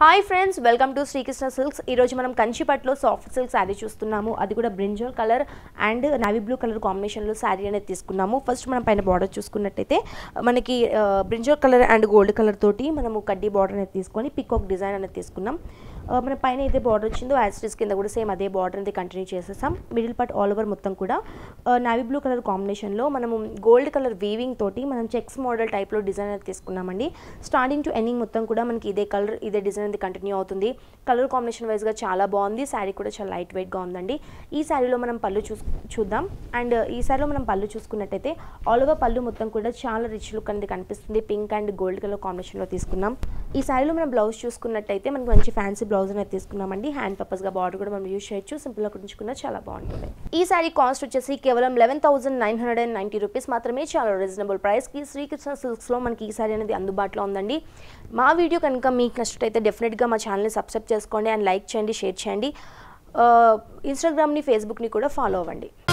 hi friends welcome to Srikrishna silks ఈరోజు మనం కంచిపట్లో soft silk sari చూస్తున్నాము అది కూడా brinjal colour and navy blue colour కాంబినేషన్లో శారీ అనేది తీసుకున్నాము ఫస్ట్ మనం పైన బార్డర్ చూసుకున్నట్టయితే మనకి brinjal colour and gold colour తోటి మనము కడ్డీ బార్డర్ అనేది తీసుకొని పికాక్ డిజైన్ అనేది తీసుకున్నాం మన పైన అయితే బార్డర్ వచ్చిందో యాస్ట్రీస్ కింద కూడా సేమ్ అదే బార్డర్ అనేది కంటిన్యూ చేసేసాం మిడిల్ పార్ట్ ఆల్ ఓవర్ మొత్తం కూడా నవీ బ్లూ కలర్ కాంబినేషన్లో మనము గోల్డ్ కలర్ వీవింగ్ తోటి మనం చెక్స్ మోడల్ టైప్లో డిజైన్ అనేది తీసుకున్నామండి స్టార్టింగ్ టు ఎండింగ్ మొత్తం కూడా మనకి ఇదే కలర్ ఇదే డిజైన్ అనేది కంటిన్యూ అవుతుంది కలర్ కాంబినేషన్ వైజ్గా చాలా బాగుంది శారీ కూడా చాలా లైట్ వెయిట్గా ఉందండి ఈ శారీలో మనం పళ్ళు చూ చూద్దాం అండ్ uh, ఈ శారీలో మనం పళ్ళు చూసుకున్నట్టయితే ఆల్ ఓవర్ పళ్ళు మొత్తం కూడా చాలా రిచ్ లుక్ అనేది కనిపిస్తుంది పింక్ అండ్ గోల్డ్ కలర్ కాంబినేషన్లో తీసుకున్నాం ఈ శారీలో మనం బ్లౌజ్ చూసుకున్నట్టయితే మనకి మంచి ఫ్యాన్సీ బ్లౌజ్ అనేది తీసుకున్నామండి హ్యాండ్ పర్పస్గా బార్డర్ కూడా మనం యూజ్ చేయొచ్చు సింపుల్గా కుట్టించుకున్న చాలా బాగుంటుంది ఈ శారీ కాస్ట్ వచ్చేసి కేవలం eleven thousand nine hundred and rupees మాత్రమే చాలా రీజనబుల్ ప్రైస్కి శ్రీకృష్ణ సిల్క్స్లో మనకి ఈ శారీ అనేది అందుబాటులో ఉందండి మా వీడియో కనుక మీకు నచ్చినట్టయితే డెఫినెట్గా మా ఛానల్ని సబ్స్క్రైబ్ చేసుకోండి అండ్ లైక్ చేయండి షేర్ చేయండి ఇన్స్టాగ్రామ్ని uh, ఫేస్బుక్ని కూడా ఫాలో అవ్వండి